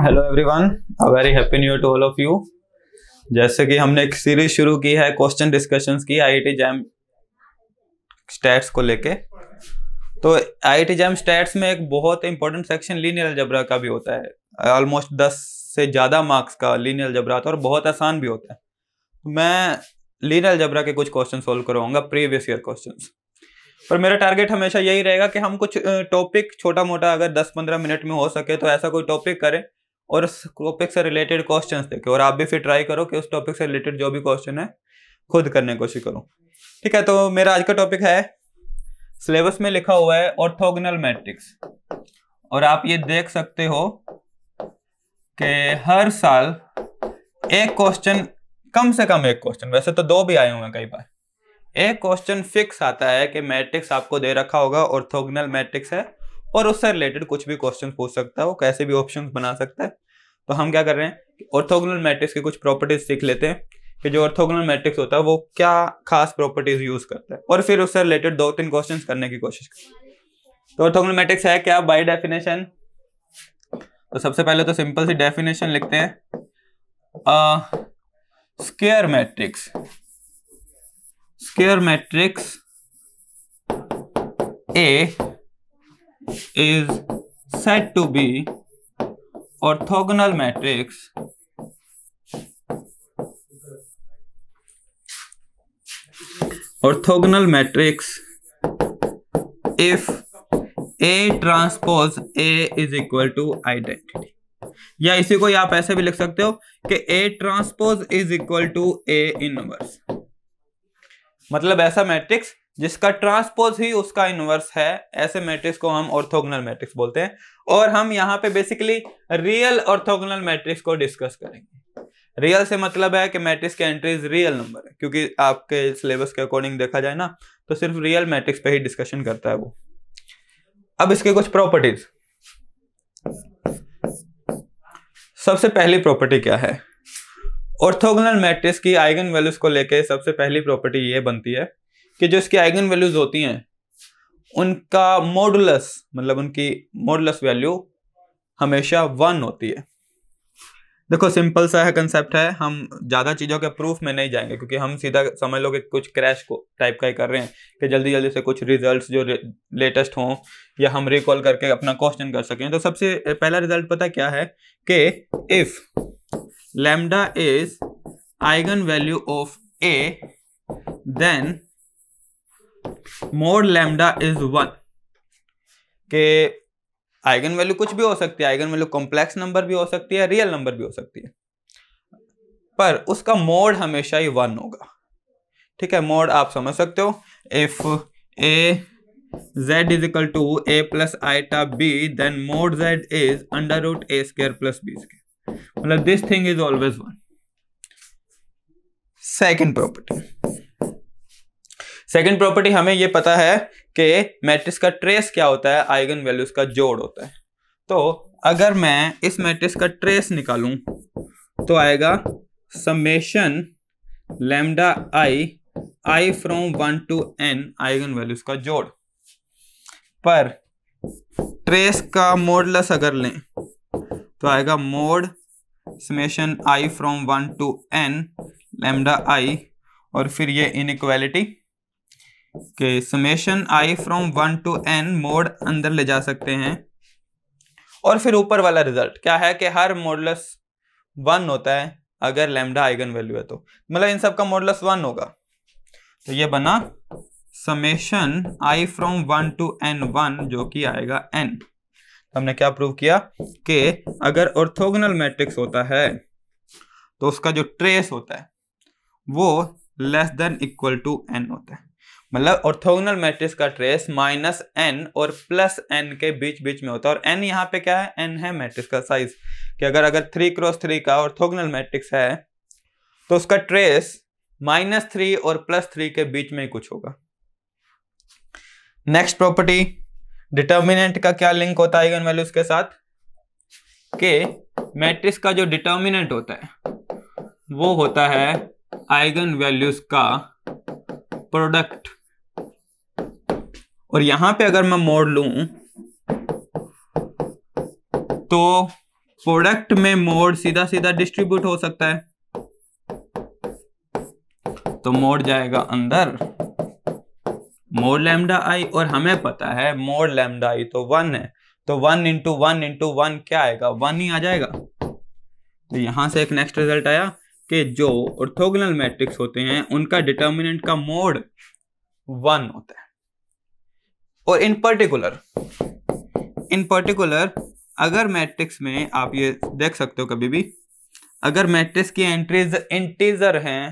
hello everyone a very happy new to all of you जैसे कि हमने एक सीरीज शुरू की है क्वेश्चन डिस्कशंस की आईआईटी जैम स्टैट्स को लेके तो आईआईटी जैम स्टैट्स में एक बहुत इंपॉर्टेंट सेक्शन लीनियर अलजबरा का भी होता है ऑलमोस्ट दस से ज़्यादा मार्क्स का लीनियर अलजबरा आता है और बहुत आसान भी होता है तो मैं लीनियर अलजबरा के कुछ क्वेश्चन सोल्व करवाऊंगा प्रीवियस ईयर क्वेश्चन पर मेरा टारगेट हमेशा यही रहेगा कि हम कुछ टॉपिक छोटा मोटा अगर दस पंद्रह मिनट में हो सके तो ऐसा कोई टॉपिक करें और उस टॉपिक से रिलेटेड क्वेश्चन देखें और आप भी फिर ट्राई करो कि उस टॉपिक से रिलेटेड जो भी क्वेश्चन है खुद करने की कोशिश करो ठीक है तो मेरा आज का टॉपिक है सिलेबस में लिखा हुआ है ऑर्थोगनल मैट्रिक्स और आप ये देख सकते हो कि हर साल एक क्वेश्चन कम से कम एक क्वेश्चन वैसे तो दो भी आए हुए हैं कई बार एक क्वेश्चन फिक्स आता है कि मैट्रिक्स आपको दे रखा होगा ऑर्थोगनल मैट्रिक्स है और उससे रिलेटेड कुछ भी क्वेश्चन पूछ सकता है वो कैसे भी ऑप्शन बना सकता है तो हम क्या कर रहे हैं ऑर्थोगनल मैट्रिक्स के कुछ प्रॉपर्टीज सीख लेते हैं कि जो ऑर्थोगोनल मैट्रिक्स होता है वो क्या खास प्रॉपर्टीज यूज करता है और फिर उससे रिलेटेड दो तीन क्वेश्चन करने की कोशिश करते तो ऑर्थोगोनल मैट्रिक्स है क्या बाई डेफिनेशन तो सबसे पहले तो सिंपल सी डेफिनेशन लिखते हैं square matrix square matrix A is said to be orthogonal matrix orthogonal matrix if A transpose A is equal to identity या इसी को आप ऐसे भी लिख सकते हो कि A transpose is equal to A inverse मतलब ऐसा मैट्रिक्स जिसका ट्रांसपोज ही उसका इनवर्स है ऐसे मैट्रिक्स को हम ऑर्थोगोनल मैट्रिक्स बोलते हैं और हम यहाँ पे बेसिकली रियल ऑर्थोगोनल मैट्रिक्स को डिस्कस करेंगे रियल से मतलब है कि मैट्रिक्स के एंट्रीज रियल नंबर है क्योंकि आपके सिलेबस के अकॉर्डिंग देखा जाए ना तो सिर्फ रियल मैट्रिक्स पे ही डिस्कशन करता है वो अब इसके कुछ प्रॉपर्टीज सबसे पहली प्रॉपर्टी क्या है ऑर्थोगोनल मैट्रिक्स की आइगन वैल्यूज को लेके सबसे पहली प्रॉपर्टी ये बनती है कि जो इसकी आइगन वैल्यूज होती हैं उनका मॉडुलस मतलब उनकी मॉडुलस वैल्यू हमेशा वन होती है देखो सिंपल सा है कंसेप्ट है हम ज़्यादा चीज़ों के प्रूफ में नहीं जाएंगे क्योंकि हम सीधा समझ लो कि कुछ क्रैश को टाइप का ही कर रहे हैं कि जल्दी जल्दी से कुछ रिजल्ट्स जो लेटेस्ट हों या हम रिकॉल करके अपना क्वेश्चन कर सकें तो सबसे पहला रिजल्ट पता क्या है कि if lambda is value of A, then more lambda is one ke eigen value कुछ भी हो सकती है आइगन वैल्यू कॉम्प्लेक्स नंबर भी हो सकती है रियल नंबर भी हो सकती है पर उसका मोड हमेशा ही वन होगा ठीक है मोड आप समझ सकते हो if A Z is to A plus iota B then mod Z is under root A square plus B square मतलब this thing is always one second property second property हमें यह पता है कि मैट्रिक्स का trace क्या होता है आइगन वैल्यूज का जोड़ होता है तो अगर मैं इस मैट्रिक्स का ट्रेस निकालूं तो आएगा summation lambda I I from one to N eigen values का जोड़ पर ट्रेस का मॉडलस अगर लें तो आएगा mod summation I from one to N lambda I और फिर ये इनक्वालिटी के summation I from one to N mod अंदर ले जा सकते हैं और फिर ऊपर वाला रिजल्ट क्या है कि हर मोडलस वन होता है अगर लेमडा आइगन वैल्यू है तो मतलब इन सब का वन होगा तो ये बना summation I from one to N one जो कि आएगा एन हमने क्या प्रूव किया कि अगर ऑर्थोगोनल मैट्रिक्स होता है तो उसका जो ट्रेस होता है वो less than equal to N होता है मतलब ऑर्थोगोनल मैट्रिक्स का ट्रेस माइनस एन और प्लस एन के बीच बीच में होता है और एन यहाँ पे क्या है एन है मैट्रिक्स का साइज कि अगर अगर थ्री क्रॉस थ्री का ऑर्थोगोनल मैट्रिक्स है तो उसका ट्रेस माइनस थ्री और प्लस थ्री के बीच में ही कुछ होगा नेक्स्ट प्रॉपर्टी डिटर्मिनेंट का क्या लिंक होता है आइगन वैल्यूज के साथ के मैट्रिक्स का जो डिटर्मिनेंट होता है वो होता है आइगन वैल्यूज का प्रोडक्ट और यहां पे अगर मैं मोड लू तो प्रोडक्ट में मोड सीधा सीधा डिस्ट्रीब्यूट हो सकता है तो मोड जाएगा अंदर मोर लेमडा आई और हमें पता है मोर लेमडा आई तो वन है तो one into one into one क्या आएगा वन ही आ जाएगा तो यहां से एक नेक्स्ट रिजल्ट आया कि जो ऑर्थोगोनल मैट्रिक्स होते हैं उनका डिटर्मिनेंट का मोड वन होता है और इन पर्टिकुलर इन पर्टिकुलर अगर मैट्रिक्स में आप ये देख सकते हो कभी भी अगर मैट्रिक्स की एंट्रीज इंटीजर हैं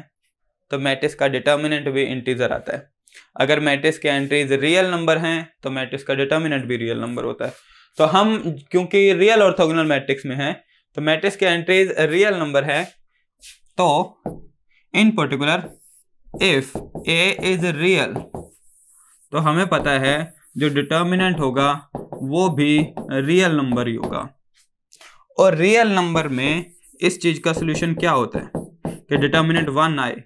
तो मैट्रिक्स का डिटर्मिनेंट भी इंटीजर आता है अगर मैट्रिक्स के एंट्रीज रियल नंबर हैं तो मैट्रिक्स का डिटर्मिनेंट भी रियल नंबर होता है तो हम क्योंकि रियल ऑर्थोगोनल मैट्रिक्स में है तो मैट्रिक्स के एंट्रीज रियल नंबर है तो in particular if A is real तो हमें पता है जो डिटर्मिनेंट होगा वो भी रियल नंबर ही होगा और रियल नंबर में इस चीज का सोल्यूशन क्या होता है कि डिटर्मिनेंट वन आए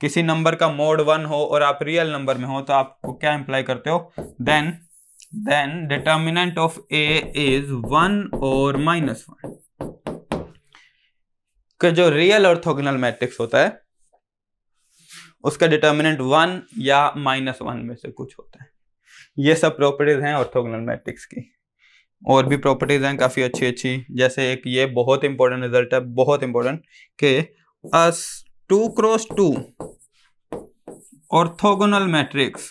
किसी नंबर का मोड वन हो और आप रियल नंबर में हो तो आपको क्या इंप्लाई करते हो then then determinant of A is one और माइनस वन का जो रियल ऑर्थोगोनल मैट्रिक्स होता है उसका डिटर्मिनेंट वन या माइनस वन में से कुछ होता है ये सब प्रॉपर्टीज हैं ऑर्थोगोनल मैट्रिक्स की और भी प्रॉपर्टीज हैं काफ़ी अच्छी अच्छी जैसे एक ये बहुत इंपॉर्टेंट रिजल्ट है बहुत इंपॉर्टेंट के as two cross two orthogonal matrix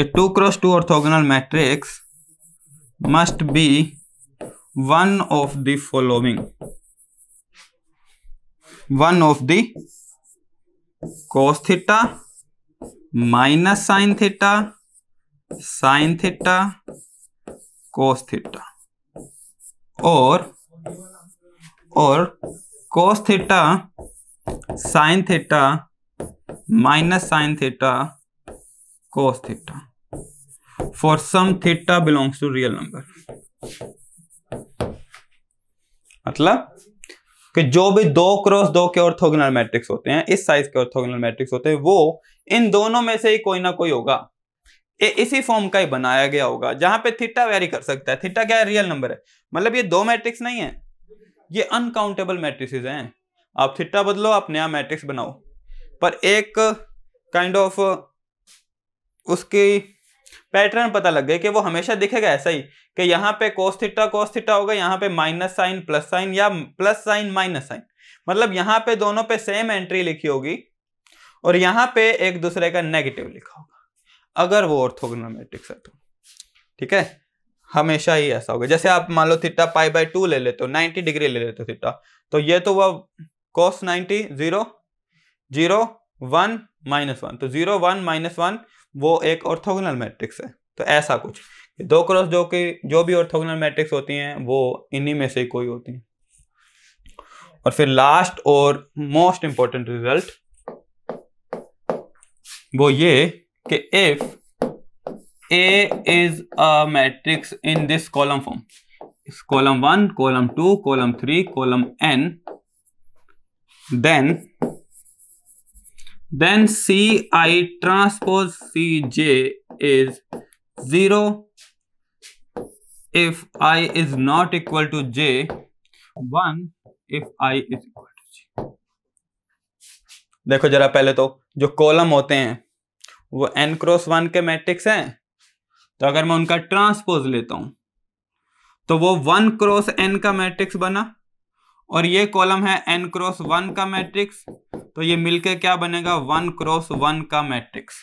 A two cross two orthogonal matrix must be one of the following one of the cos theta minus sine theta sine theta cos theta और और cos theta sine theta minus sine theta cos theta for some theta belongs to real number मतलब कि जो भी दो cross दो के orthogonal matrix होते हैं इस साइज के ऑर्थोगोनल मैट्रिक्स होते हैं वो इन दोनों में से ही कोई ना कोई होगा ए, इसी फॉर्म का ही बनाया गया होगा जहां पे थीटा वेरी कर सकता है थीटा क्या है रियल नंबर है मतलब ये दो मैट्रिक्स नहीं है ये अनकाउंटेबल मैट्रिसेज हैं आप थिट्टा बदलो आप नया मैट्रिक्स बनाओ पर एक काइंड ऑफ उसकी पैटर्न पता लग गए कि वो हमेशा दिखेगा ऐसा ही कि यहाँ पे कोस थिट्टा कोस थिट्टा होगा यहाँ पे माइनस साइन प्लस साइन या प्लस साइन माइनस साइन मतलब यहाँ पे दोनों पे सेम एंट्री लिखी होगी और यहाँ पे एक दूसरे का नेगेटिव लिखा होगा अगर वो ऑर्थोगोनल मैट्रिक्स है तो ठीक है हमेशा ही ऐसा होगा जैसे आप मान लो थीटा पाई बाई टू ले लेते हो नाइन्टी डिग्री ले लेते हो थीटा तो ये तो वह cos ninety zero zero one minus one तो जीरो वन माइनस वन वो एक ऑर्थोगोनल मैट्रिक्स है तो ऐसा कुछ दो क्रॉस जो कि जो भी ऑर्थोगोनल मैट्रिक्स होती हैं वो इन्हीं में से कोई होती हैं और फिर लास्ट और मोस्ट इंपॉर्टेंट रिजल्ट वो ये कि if A is a matrix in this column form column one column two column three column N then then C I transpose C J is zero if I is not equal to J one if I is equal to J देखो जरा पहले तो जो column होते हैं वो N cross one के matrix हैं तो अगर मैं उनका ट्रांसपोज लेता हूं तो वो वन क्रॉस एन का मैट्रिक्स बना और ये कॉलम है एन क्रॉस वन का मैट्रिक्स तो ये मिलकर क्या बनेगा वन क्रॉस वन का मैट्रिक्स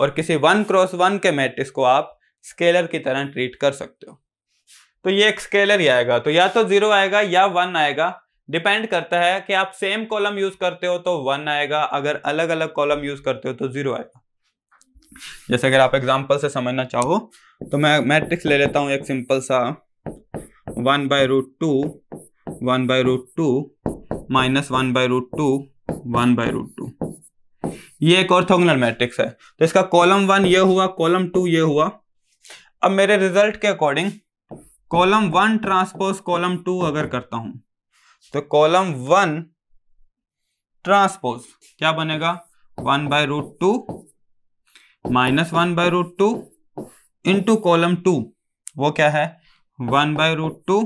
और किसी वन क्रॉस वन के मैट्रिक्स को आप स्केलर की तरह ट्रीट कर सकते हो तो ये एक स्केलर ही आएगा तो या तो जीरो आएगा या वन आएगा डिपेंड करता है कि आप सेम कॉलम यूज करते हो तो वन आएगा अगर अलग अलग कॉलम यूज करते हो तो जीरो आएगा जैसे अगर आप एग्जाम्पल से समझना चाहो तो मैं मैट्रिक्स ले लेता हूँ एक सिंपल सा one by root two one by root two minus one by root two one by root two ये एक ऑर्थोगोनल मैट्रिक्स है तो इसका कॉलम वन ये हुआ कॉलम टू ये हुआ अब मेरे रिजल्ट के according column one transpose column two अगर करता हूं तो कॉलम वन ट्रांसपोज क्या बनेगा one by root two minus one by root two into column two वो क्या है one by root two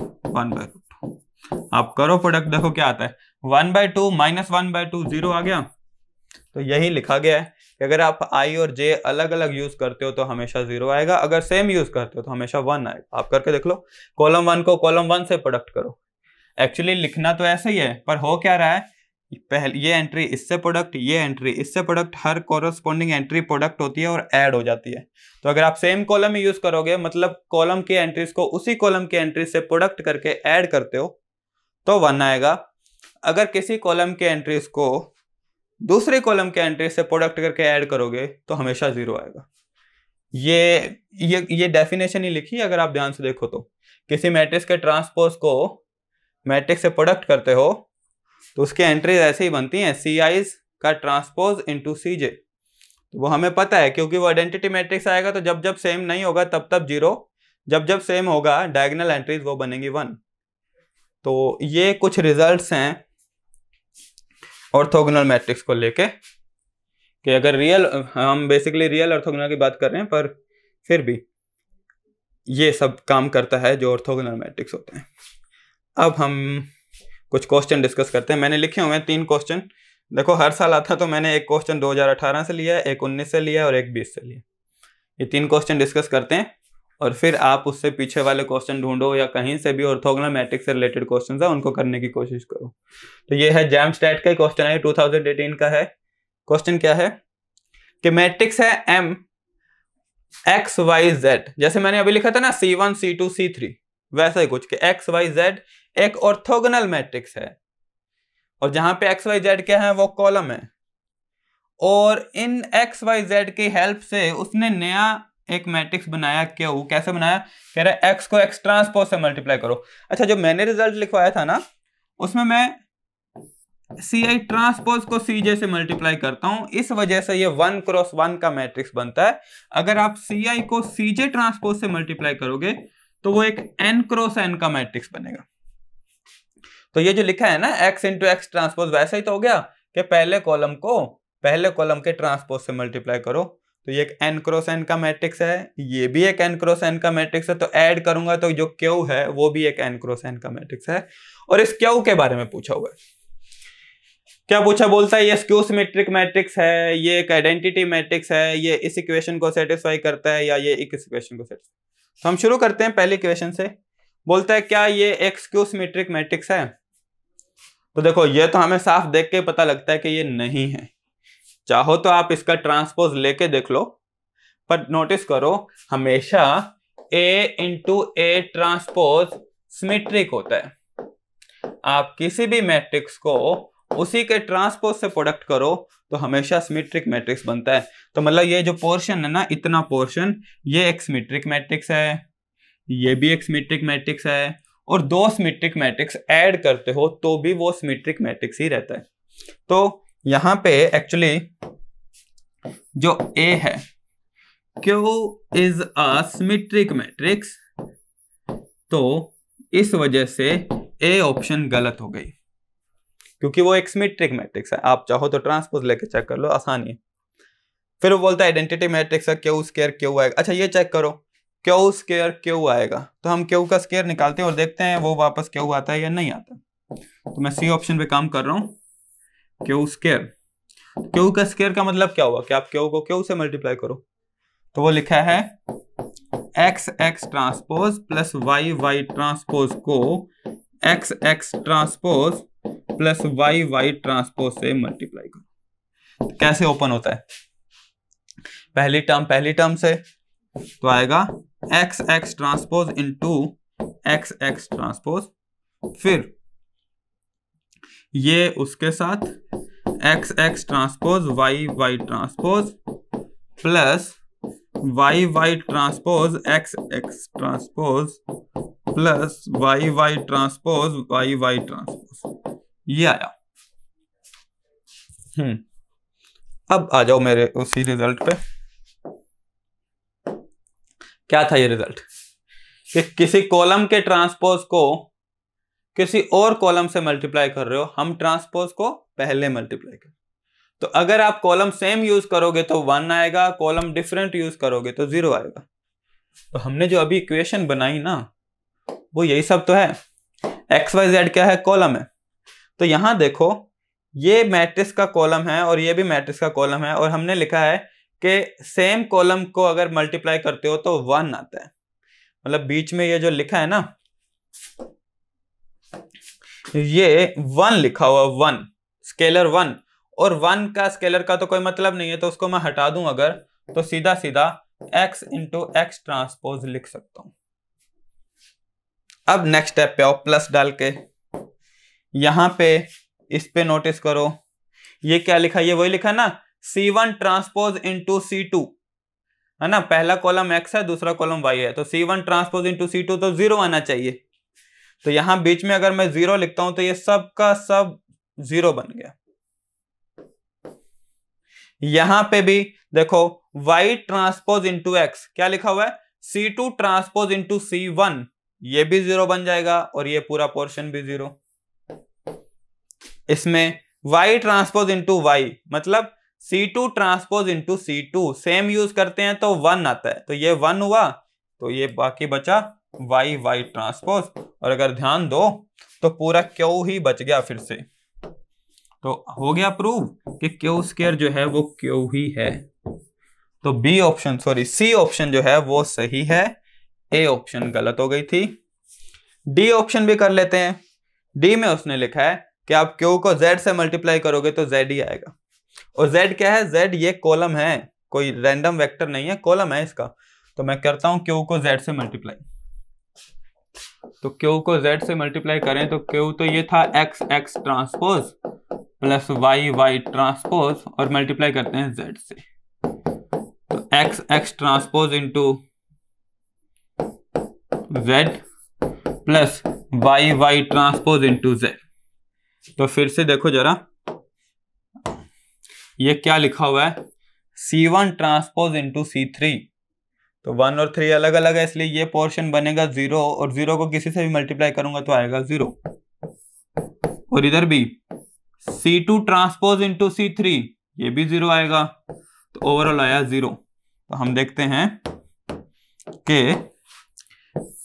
one by root two आप करो प्रोडक्ट देखो क्या आता है one by two minus one by two zero आ गया तो यही लिखा गया है कि अगर आप आई और जे अलग अलग यूज करते हो तो हमेशा जीरो आएगा अगर सेम यूज करते हो तो हमेशा वन आएगा आप करके देख लो कॉलम वन को कॉलम वन से प्रोडक्ट करो एक्चुअली लिखना तो ऐसे ही है पर हो क्या रहा है पहले ये एंट्री इससे प्रोडक्ट ये एंट्री इससे प्रोडक्ट हर कॉरस्पॉन्डिंग एंट्री प्रोडक्ट होती है और ऐड हो जाती है तो अगर आप सेम कॉलम ही यूज करोगे मतलब कॉलम की एंट्रीज को उसी कॉलम की एंट्री से प्रोडक्ट करके ऐड करते हो तो वन आएगा अगर किसी कॉलम के एंट्रीज को दूसरे कॉलम के एंट्री से प्रोडक्ट करके ऐड करोगे तो हमेशा जीरो आएगा ये ये ये डेफिनेशन ही लिखी अगर आप ध्यान से देखो तो किसी मैट्रिक्स के ट्रांसपोज को मैट्रिक्स से प्रोडक्ट करते हो तो उसके एंट्रीज ऐसे ही बनती हैं सी आईज का ट्रांसपोज टू सी जे तो वो हमें पता है क्योंकि वो आइडेंटिटी मैट्रिक्स आएगा तो जब जब सेम नहीं होगा तब तब जीरो जब जब सेम होगा डायगनल एंट्रीज वो बनेंगी वन तो ये कुछ रिजल्ट्स हैं ऑर्थोगोनल मैट्रिक्स को लेके कि अगर रियल हम बेसिकली रियल ऑर्थोगोनल की बात कर रहे हैं पर फिर भी ये सब काम करता है जो ऑर्थोगोनल मैट्रिक्स होते हैं अब हम कुछ क्वेश्चन डिस्कस करते हैं मैंने लिखे हुए हैं तीन क्वेश्चन देखो हर साल आता तो मैंने एक क्वेश्चन 2018 से लिया एक 19 से लिया और एक 20 से लिया ये तीन क्वेश्चन डिस्कस करते हैं और फिर आप उससे पीछे वाले क्वेश्चन ढूंढो या कहीं से भी मैट्रिक्स से रिलेटेड क्वेश्चन है उनको करने की कोशिश करो तो ये है जैम स्टैट का क्वेश्चन है टू का है क्वेश्चन क्या है कि मैट्रिक्स है एम एक्स वाई जेड जैसे मैंने अभी लिखा था ना C one C two C three वैसा ही कुछ कि एक्स वाई जेड एक ऑर्थोगोनल मैट्रिक्स है और जहां पे एक्स वाई जेड क्या है वो कॉलम है और इन एक्स वाई जेड की हेल्प से उसने नया एक मैट्रिक्स बनाया क्यों कैसे बनाया कह रहा है एक्स को एक्स ट्रांसपोज से मल्टीप्लाई करो अच्छा जो मैंने रिजल्ट लिखवाया था ना उसमें मैं सी आई ट्रांसपोज को सी जे से मल्टीप्लाई करता हूं इस वजह से ये वन क्रॉस वन का मैट्रिक्स बनता है अगर आप सी आई को सी जे ट्रांसपोज से मल्टीप्लाई करोगे तो वो एक एन क्रोस एन का मैट्रिक्स बनेगा तो ये जो लिखा है ना एक्स इंटू एक्स ट्रांसपोज वैसा ही तो हो गया कि पहले कॉलम को पहले कॉलम के ट्रांसपोज से मल्टीप्लाई करो तो ये एक एन क्रोस एन का मैट्रिक्स है ये भी एक एन क्रोस एन का मैट्रिक्स है तो ऐड करूंगा तो जो क्यू है वो भी एक एन क्रोस एन का मैट्रिक्स है और इस क्यू के बारे में पूछा हुआ है क्या पूछा बोलता है ये स्क्यू सिमेट्रिक मैट्रिक्स है ये एक आइडेंटिटी मैट्रिक्स है ये इस इक्वेशन को सेटिस्फाई करता है या ये एक इस इक्वेशन को सेटिस्फाई तो हम शुरू करते हैं पहले क्वेश्चन से बोलता है क्या ये एक्स मेट्रिक मैट्रिक्स है तो देखो ये तो हमें साफ देख के पता लगता है कि ये नहीं है चाहो तो आप इसका ट्रांसपोज लेके देख लो पर नोटिस करो हमेशा A into A transpose symmetric होता है आप किसी भी मैट्रिक्स को उसी के ट्रांसपोज से प्रोडक्ट करो तो हमेशा सिमेट्रिक मैट्रिक्स बनता है तो मतलब ये जो पोर्शन है ना इतना पोर्शन ये एक सिमेट्रिक मैट्रिक्स है ये भी एक सिमेट्रिक मैट्रिक्स है और दो सिमेट्रिक मैट्रिक्स ऐड करते हो तो भी वो सिमेट्रिक मैट्रिक्स ही रहता है तो यहाँ पे एक्चुअली जो ए है Q is a symmetric matrix तो इस वजह से ए ऑप्शन गलत हो गई क्योंकि वो एक सिमेट्रिक मैट्रिक्स है आप चाहो तो ट्रांसपोज लेके चेक कर लो आसानी है फिर वो बोलता है आइडेंटिटी मैट्रिक्स है क्यू स्केयर क्यू आएगा अच्छा ये चेक करो क्यू स्केयर क्यू आएगा तो हम क्यू का स्केयर निकालते हैं और देखते हैं वो वापस क्यू आता है या नहीं आता तो मैं सी ऑप्शन पे काम कर रहा हूँ क्यू स्केयर क्यू का स्केयर का मतलब क्या हुआ कि आप क्यू को क्यू से मल्टीप्लाई करो तो वो लिखा है X X transpose plus Y Y transpose को X X transpose plus Y Y transpose से मल्टीप्लाई करो कैसे ओपन होता है पहली टर्म पहली टर्म से तो आएगा X X transpose into X X transpose फिर ये उसके साथ X X transpose Y Y transpose plus Y Y transpose X X transpose plus Y Y transpose Y Y transpose ये आया हम्म अब आ जाओ मेरे उसी रिजल्ट पे क्या था ये रिजल्ट कि किसी कॉलम के ट्रांसपोज को किसी और कॉलम से मल्टीप्लाई कर रहे हो हम ट्रांसपोज को पहले मल्टीप्लाई कर तो अगर आप कॉलम सेम यूज करोगे तो वन आएगा कॉलम डिफरेंट यूज करोगे तो जीरो आएगा तो हमने जो अभी इक्वेशन बनाई ना वो यही सब तो है एक्स वाई जेड क्या है कॉलम है तो यहां देखो ये मैट्रिक्स का कॉलम है और ये भी मैट्रिक्स का कॉलम है और हमने लिखा है कि सेम कॉलम को अगर मल्टीप्लाई करते हो तो वन आता है मतलब बीच में ये जो लिखा है ना ये वन लिखा हुआ वन स्केलर वन और वन का स्केलर का तो कोई मतलब नहीं है तो उसको मैं हटा दूं अगर तो सीधा सीधा एक्स इंटू एक्स ट्रांसपोज लिख सकता हूं अब नेक्स्ट स्टेप पे आओ प्लस डाल के यहां पे इस पे नोटिस करो ये क्या लिखा ये वही लिखा ना C one transpose into C two है ना पहला कॉलम एक्स है दूसरा कॉलम वाई है तो C one transpose into C two तो जीरो आना चाहिए तो यहां बीच में अगर मैं जीरो लिखता हूं तो ये सब का सब जीरो बन गया यहां पे भी देखो y ट्रांसपोज इंटू एक्स क्या लिखा हुआ है C two transpose into C one ये भी जीरो बन जाएगा और ये पूरा पोर्शन भी जीरो इसमें y ट्रांसपोज इंटू वाई मतलब C two transpose into C two same use करते हैं तो वन आता है तो ये वन हुआ तो ये बाकी बचा y y ट्रांसपोज और अगर ध्यान दो तो पूरा क्यों ही बच गया फिर से तो हो गया प्रूव कि क्यू स्केयर जो है वो क्यू ही है तो B option sorry C option जो है वो सही है ए ऑप्शन गलत हो गई थी डी ऑप्शन भी कर लेते हैं डी में उसने लिखा है कि आप क्यू को जेड से मल्टीप्लाई करोगे तो जेड ही आएगा और जेड क्या है जेड ये कॉलम है कोई रैंडम वेक्टर नहीं है कॉलम है इसका तो मैं करता हूं क्यू को जेड से मल्टीप्लाई तो क्यू को जेड से मल्टीप्लाई करें तो क्यू तो ये था X X transpose plus Y Y transpose और मल्टीप्लाई करते हैं जेड से तो X X transpose into Z plus Y Y transpose into Z तो फिर से देखो जरा ये क्या लिखा हुआ है C one transpose into C three तो वन और थ्री अलग अलग है इसलिए ये पोर्शन बनेगा जीरो और जीरो को किसी से भी मल्टीप्लाई करूंगा तो आएगा जीरो और इधर भी C two transpose into C three ये भी जीरो आएगा तो ओवरऑल आया जीरो तो हम देखते हैं कि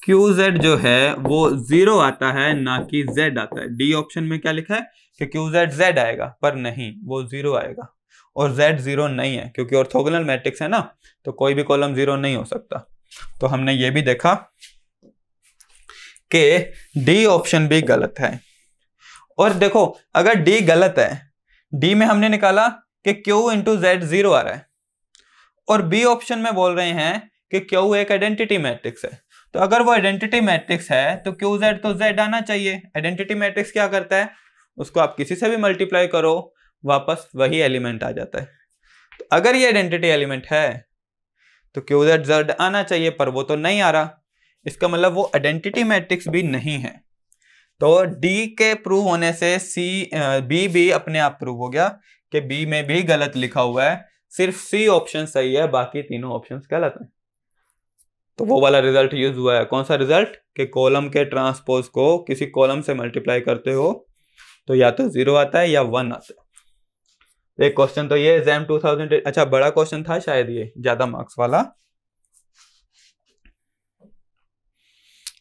क्यू जेड जो है वो जीरो आता है ना कि जेड आता है डी ऑप्शन में क्या लिखा है कि क्यू जेड जेड आएगा पर नहीं वो जीरो आएगा और जेड जीरो नहीं है क्योंकि ऑर्थोगोनल मैट्रिक्स है ना तो कोई भी कॉलम जीरो नहीं हो सकता तो हमने ये भी देखा कि डी ऑप्शन भी गलत है और देखो अगर डी गलत है डी में हमने निकाला कि क्यू इंटू जेड जीरो आ रहा है और बी ऑप्शन में बोल रहे हैं कि क्यू एक आइडेंटिटी मैट्रिक्स है तो अगर वो आइडेंटिटी मैट्रिक्स है तो क्यू जेड तो जेड आना चाहिए आइडेंटिटी मैट्रिक्स क्या करता है उसको आप किसी से भी मल्टीप्लाई करो वापस वही एलिमेंट आ जाता है तो अगर ये आइडेंटिटी एलिमेंट है तो क्यू जेड जेड आना चाहिए पर वो तो नहीं आ रहा इसका मतलब वो आइडेंटिटी मैट्रिक्स भी नहीं है तो डी के प्रूव होने से सी बी भी अपने आप प्रूव हो गया कि बी में भी गलत लिखा हुआ है सिर्फ सी ऑप्शन सही है बाकी तीनों ऑप्शन गलत हैं तो वो वाला रिजल्ट यूज हुआ है कौन सा रिजल्ट कि कॉलम के ट्रांसपोज को किसी कॉलम से मल्टीप्लाई करते हो तो या तो जीरो आता है या वन आता है एक क्वेश्चन तो ये एग्जाम 2000 अच्छा बड़ा क्वेश्चन था शायद ये ज्यादा मार्क्स वाला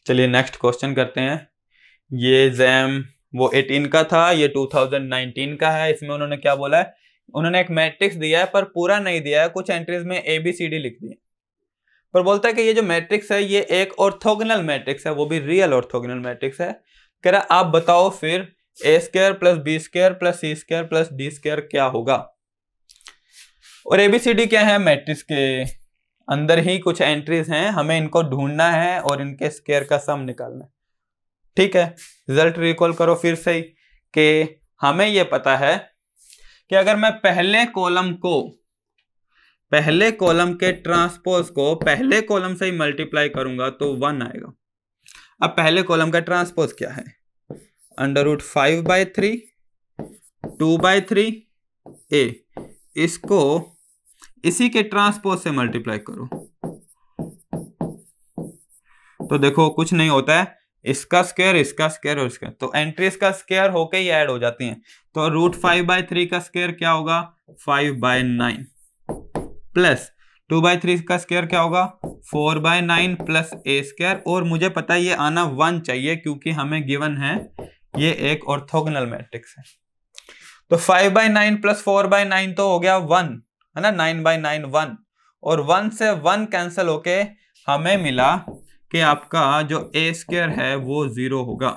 चलिए नेक्स्ट क्वेश्चन करते हैं ये जैम वो 18 का था ये 2019 का है इसमें उन्होंने क्या बोला है उन्होंने एक मैट्रिक्स दिया है पर पूरा नहीं दिया है कुछ एंट्रीज में ए बी सी डी लिख दी पर बोलता है कि ये जो मैट्रिक्स है ये एक ऑर्थोगनल मैट्रिक्स है वो भी रियल ऑर्थोगनल मैट्रिक्स है कह रहा आप बताओ फिर A square plus B square plus C square plus D square क्या होगा और ए बी सी डी क्या है मैट्रिक्स के अंदर ही कुछ एंट्रीज हैं हमें इनको ढूंढना है और इनके स्केयर का सम निकालना है ठीक है रिजल्ट रिकॉल करो फिर से कि हमें यह पता है कि अगर मैं पहले कॉलम को पहले कॉलम के ट्रांसपोज को पहले कॉलम से ही मल्टीप्लाई करूंगा तो वन आएगा अब पहले कॉलम का ट्रांसपोज क्या है under root five by three two by three A इसको इसी के ट्रांसपोज से मल्टीप्लाई करो तो देखो कुछ नहीं होता है इसका स्क्वायर इसका स्क्वायर और इसका तो एंट्रीज का स्क्वायर होके ही ऐड हो जाती हैं तो रूट फाइव बाय थ्री का स्क्वायर क्या होगा five by nine plus two by three का स्क्वायर क्या होगा four by nine plus A square और मुझे पता है ये आना वन चाहिए क्योंकि हमें गिवन है ये एक ऑर्थोगोनल मैट्रिक्स है तो five by nine plus four by nine तो हो गया वन है ना नाइन बाय नाइन वन और वन से वन कैंसिल होके हमें मिला कि आपका जो ए स्क्र है वो जीरो होगा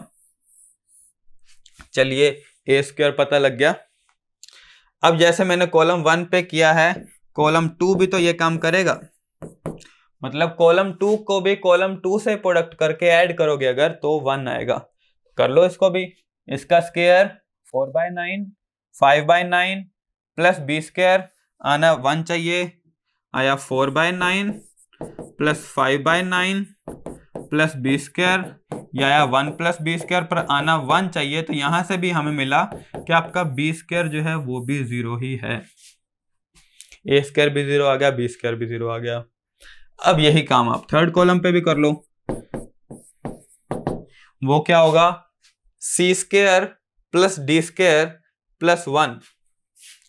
चलिए ए स्क्र पता लग गया अब जैसे मैंने कॉलम वन पे किया है कॉलम टू भी तो ये काम करेगा मतलब कॉलम टू को भी कॉलम टू से प्रोडक्ट करके ऐड करोगे अगर तो वन आएगा कर लो इसको भी इसका square four by nine five by nine plus B square आना वन चाहिए आया four by nine plus five by nine plus B square या, वन प्लस बी स्क्र पर आना वन चाहिए तो यहां से भी हमें मिला कि आपका बी स्क्र जो है वो भी ज़ीरो ही है ए स्क्र भी ज़ीरो आ गया बी स्क्र भी ज़ीरो आ गया अब यही काम आप थर्ड कॉलम पे भी कर लो वो क्या होगा C square plus D square plus one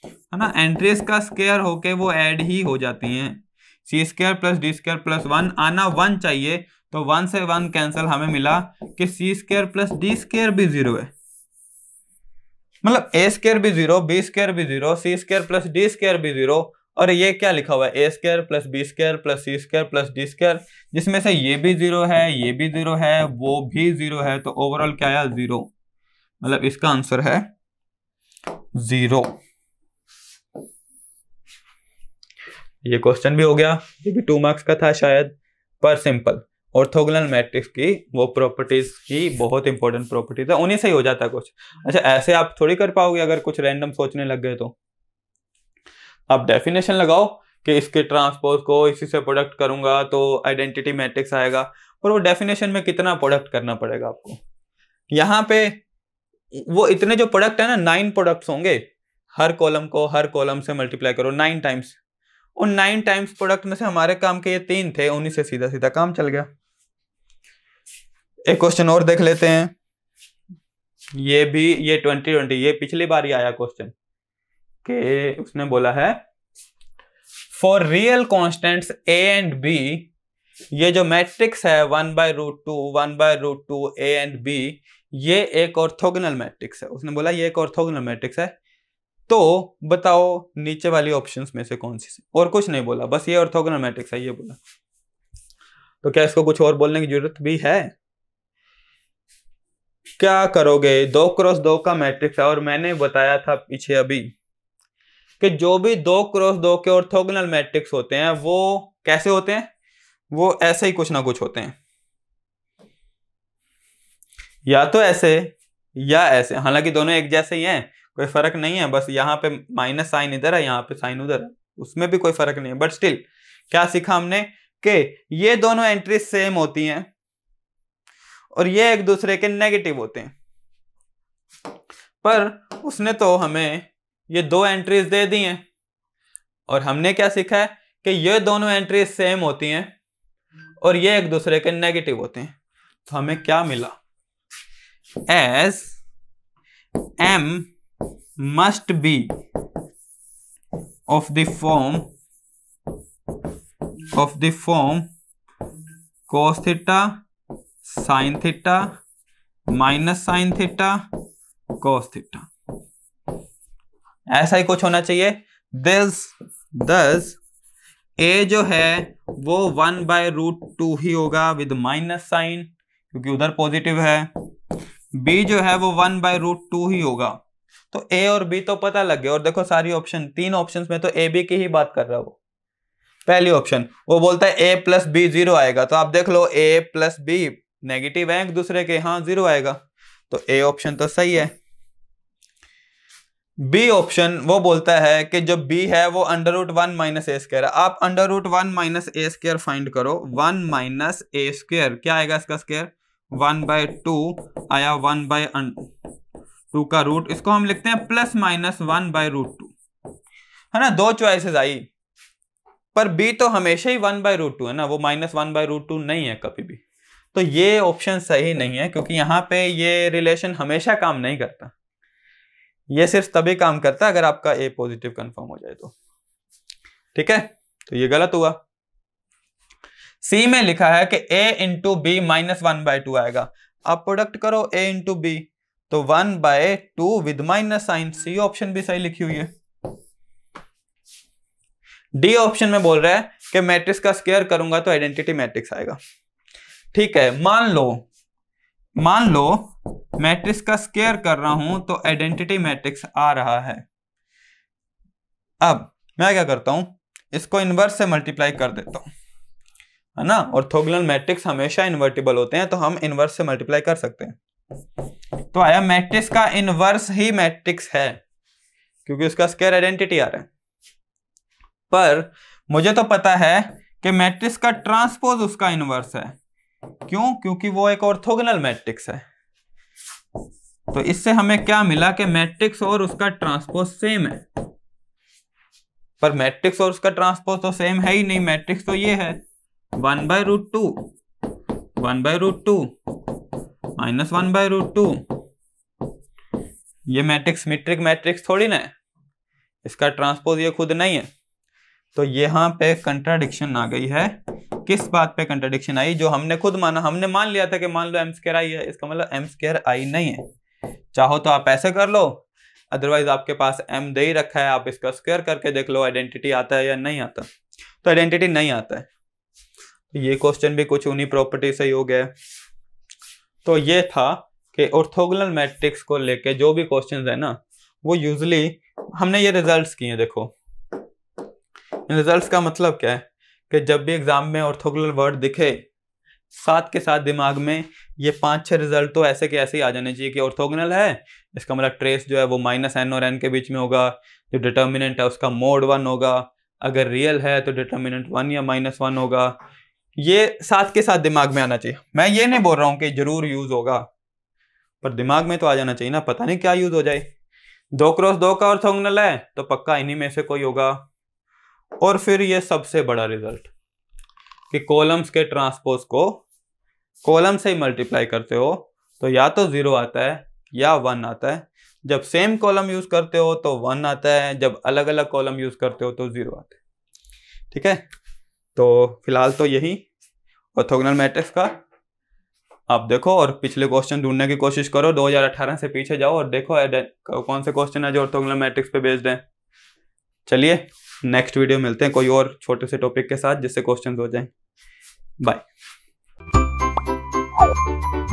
है ना एंट्रीज का स्केयर होके वो ऐड ही हो जाती हैं C square plus D square plus one आना वन चाहिए तो वन से वन कैंसिल हमें मिला कि C square plus D square भी जीरो है मतलब ए स्क्र भी जीरो बी स्क्र भी zero C square plus D square भी जीरो और ये क्या लिखा हुआ है A square plus B square plus C square plus D square जिसमें से ये भी जीरो है ये भी जीरो है वो भी जीरो है तो ओवरऑल क्या आया जीरो मतलब इसका आंसर है जीरो ये क्वेश्चन भी हो गया ये भी टू मार्क्स का था शायद पर सिंपल ऑर्थोगोनल मैट्रिक्स की वो प्रॉपर्टीज की बहुत इंपॉर्टेंट प्रॉपर्टीज है उन्हीं से ही हो जाता कुछ अच्छा ऐसे आप थोड़ी कर पाओगे अगर कुछ रैंडम सोचने लग गए तो आप डेफिनेशन लगाओ कि इसके ट्रांसपोज को इसी से प्रोडक्ट करूंगा तो आइडेंटिटी मैट्रिक्स आएगा और वो डेफिनेशन में कितना प्रोडक्ट करना पड़ेगा आपको यहाँ पे वो इतने जो प्रोडक्ट है ना नाइन प्रोडक्ट्स होंगे हर कॉलम को हर कॉलम से मल्टीप्लाई करो नाइन टाइम्स उन नाइन टाइम्स प्रोडक्ट में से हमारे काम के ये तीन थे उन्हीं से सीधा सीधा काम चल गया एक क्वेश्चन और देख लेते हैं ये भी ये ट्वेंटी ट्वेंटी ये पिछली बार ही आया क्वेश्चन के उसने बोला है for real constants A and B ये जो मैट्रिक्स है one by root two one by root two A and B ये एक ऑर्थोगोनल मैट्रिक्स है उसने बोला ये एक ऑर्थोगोनल मैट्रिक्स है तो बताओ नीचे वाली ऑप्शन में से कौन सी और कुछ नहीं बोला बस ये ऑर्थोग्रामेटिक्स है ये बोला तो क्या इसको कुछ और बोलने की जरूरत भी है क्या करोगे दो क्रॉस दो का मैट्रिक्स है और मैंने बताया था पीछे अभी कि जो भी दो क्रॉस दो के ऑर्थोगोनल मैट्रिक्स होते हैं वो कैसे होते हैं वो ऐसे ही कुछ ना कुछ होते हैं या तो ऐसे या ऐसे हालांकि दोनों एक जैसे ही हैं कोई फर्क नहीं है बस यहाँ पे माइनस साइन इधर है यहाँ पे साइन उधर है उसमें भी कोई फर्क नहीं है बट स्टिल क्या सीखा हमने कि ये दोनों एंट्री सेम होती हैं और ये एक दूसरे के नेगेटिव होते हैं पर उसने तो हमें ये दो एंट्रीज दे दी हैं और हमने क्या सीखा है कि ये दोनों एंट्रीज सेम होती हैं और ये एक दूसरे के नेगेटिव होते हैं तो हमें क्या मिला S M must be of the form of the form cos theta sin theta minus sin theta cos theta ऐसा ही कुछ होना चाहिए दिस दस ए जो है वो वन बाय रूट टू ही होगा विद माइनस साइन क्योंकि उधर पॉजिटिव है बी जो है वो वन बाय रूट टू ही होगा तो ए और बी तो पता लग गया और देखो सारी ऑप्शन तीन ऑप्शन में तो ए बी की ही बात कर रहा है वो पहली ऑप्शन वो बोलता है ए प्लस बी जीरो आएगा तो आप देख लो ए प्लस बी नेगेटिव है एक दूसरे के हाँ जीरो आएगा तो ए ऑप्शन तो सही है बी ऑप्शन वो बोलता है कि जो बी है वो under root one minus A square आप under root one minus A square find करो वन माइनस ए स्क्र क्या आएगा इसका स्क्र वन बाय टू आया वन बाय टू का रूट इसको हम लिखते हैं plus minus one by root two है ना दो चॉइसेस आई पर बी तो हमेशा ही वन बाय रूट टू है ना वो minus one by root two नहीं है कभी भी तो ये ऑप्शन सही नहीं है क्योंकि यहाँ पे ये रिलेशन हमेशा काम नहीं करता ये सिर्फ तभी काम करता है अगर आपका ए पॉजिटिव कंफर्म हो जाए तो ठीक है तो ये गलत हुआ सी में लिखा है कि A into B minus one by two आएगा आप प्रोडक्ट करो ए इंटू बी तो one by two with minus sign C option भी सही लिखी हुई है डी ऑप्शन में बोल रहा है कि मैट्रिक्स का स्केयर करूंगा तो आइडेंटिटी मैट्रिक्स आएगा ठीक है मान लो मान लो मैट्रिक्स का स्केयर कर रहा हूं तो आइडेंटिटी मैट्रिक्स आ रहा है अब मैं क्या करता हूं इसको इनवर्स से मल्टीप्लाई कर देता हूं है ना और थोगलन मैट्रिक्स हमेशा इन्वर्टिबल होते हैं तो हम इनवर्स से मल्टीप्लाई कर सकते हैं तो आया मैट्रिक्स का इनवर्स ही मैट्रिक्स है क्योंकि उसका स्केयर आइडेंटिटी आ रहा है पर मुझे तो पता है कि मैट्रिक्स का ट्रांसपोज उसका इनवर्स है क्यों क्योंकि वो एक ऑर्थोगोनल मैट्रिक्स है तो इससे हमें क्या मिला कि मैट्रिक्स और उसका ट्रांसपोज सेम है पर मैट्रिक्स और उसका ट्रांसपोज तो सेम है ही नहीं मैट्रिक्स तो ये है one by root two one by root two minus one by root two ये मैट्रिक्स मीट्रिक मैट्रिक्स थोड़ी ना है इसका ट्रांसपोज ये खुद नहीं है तो यहाँ पे कंट्राडिक्शन आ गई है किस बात पे कंट्राडिक्शन आई जो हमने खुद माना हमने मान लिया था कि मान लो एम स्केयर आई है इसका मतलब एम स्केयर आई नहीं है चाहो तो आप ऐसे कर लो अदरवाइज आपके पास एम दे ही रखा है आप इसका स्क्वायर करके देख लो आइडेंटिटी आता है या नहीं आता तो आइडेंटिटी नहीं आता है ये क्वेश्चन भी कुछ उन्हीं प्रॉपर्टी से ही हो गया तो ये था कि ऑर्थोगोनल मैट्रिक्स को लेके जो भी क्वेश्चंस है ना वो यूजली हमने ये रिजल्ट्स किए देखो रिजल्ट्स का मतलब क्या है कि जब भी एग्जाम में ऑर्थोगोनल वर्ड दिखे साथ के साथ दिमाग में ये पांच छह रिजल्ट तो ऐसे के ऐसे ही आ जाने चाहिए कि ऑर्थोगोनल है इसका मतलब ट्रेस जो है वो माइनस एन और एन के बीच में होगा जो डिटर्मिनेंट है उसका मोड वन होगा अगर रियल है तो डिटर्मिनेंट वन या माइनस वन होगा ये साथ के साथ दिमाग में आना चाहिए मैं ये नहीं बोल रहा हूं कि जरूर यूज होगा पर दिमाग में तो आ जाना चाहिए ना पता नहीं क्या यूज हो जाए दो क्रॉस दो का ऑर्थोगोनल है तो पक्का इन्हीं में से कोई होगा और फिर ये सबसे बड़ा रिजल्ट कि कॉलम्स के ट्रांसपोज को कॉलम से ही मल्टीप्लाई करते हो तो या तो ज़ीरो आता है या वन आता है जब सेम कॉलम यूज़ करते हो तो वन आता है जब अलग अलग कॉलम यूज़ करते हो तो ज़ीरो आता है ठीक है तो फिलहाल तो यही ऑर्थोगोनल मैट्रिक्स का आप देखो और पिछले क्वेश्चन ढूंढने की कोशिश करो 2018 से पीछे जाओ और देखो कौन से क्वेश्चन है जो ऑर्थोगोनल मैट्रिक्स पे बेस्ड हैं चलिए नेक्स्ट वीडियो मिलते हैं कोई और छोटे से टॉपिक के साथ जिससे क्वेश्चन हो जाए बाय